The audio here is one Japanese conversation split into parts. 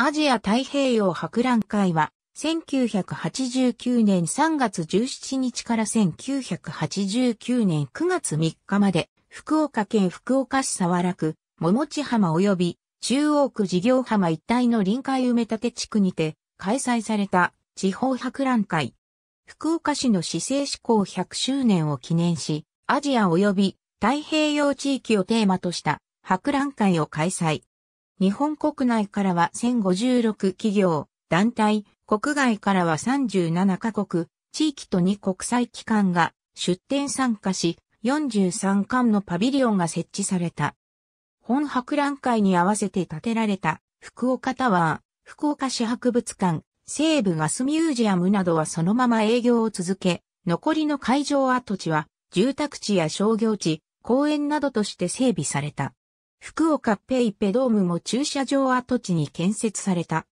アジア太平洋博覧会は、1989年3月17日から1989年9月3日まで、福岡県福岡市沢楽、桃地浜及び中央区事業浜一帯の臨海埋め立て地区にて開催された地方博覧会。福岡市の市政施行100周年を記念し、アジア及び太平洋地域をテーマとした博覧会を開催。日本国内からは1056企業、団体、国外からは37カ国、地域と2国際機関が出展参加し、43館のパビリオンが設置された。本博覧会に合わせて建てられた福岡タワー、福岡市博物館、西部ガスミュージアムなどはそのまま営業を続け、残りの会場跡地は住宅地や商業地、公園などとして整備された。福岡ペイペドームも駐車場跡地に建設された。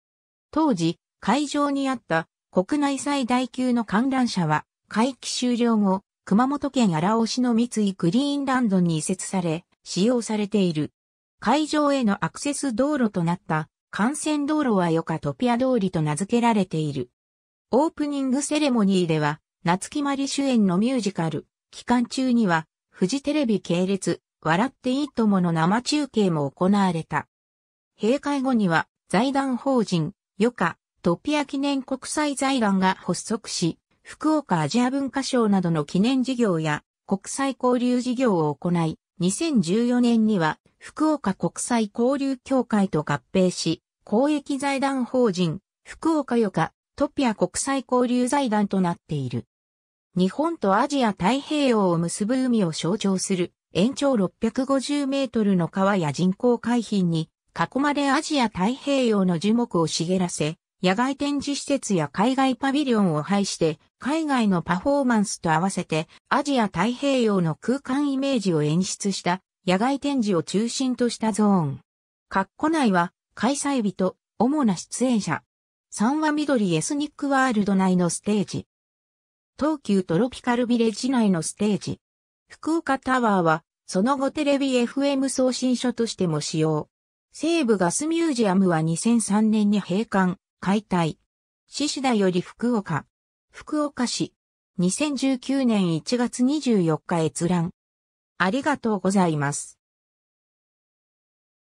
当時、会場にあった国内最大級の観覧車は、会期終了後、熊本県荒尾市の三井グリーンランドに移設され、使用されている。会場へのアクセス道路となった幹線道路はヨカトピア通りと名付けられている。オープニングセレモニーでは、夏木まり主演のミュージカル、期間中には、フジテレビ系列、笑っていいともの生中継も行われた。閉会後には財団法人、余暇、トピア記念国際財団が発足し、福岡アジア文化賞などの記念事業や国際交流事業を行い、2014年には福岡国際交流協会と合併し、公益財団法人、福岡余暇、トピア国際交流財団となっている。日本とアジア太平洋を結ぶ海を象徴する延長650メートルの川や人工海浜に囲まれアジア太平洋の樹木を茂らせ、野外展示施設や海外パビリオンを配して海外のパフォーマンスと合わせてアジア太平洋の空間イメージを演出した野外展示を中心としたゾーン。括弧内は開催日と主な出演者。3話緑エスニックワールド内のステージ。東急トロピカルビレッジ内のステージ。福岡タワーはその後テレビ FM 送信所としても使用。西部ガスミュージアムは2003年に閉館、解体。獅子田より福岡。福岡市。2019年1月24日閲覧。ありがとうございます。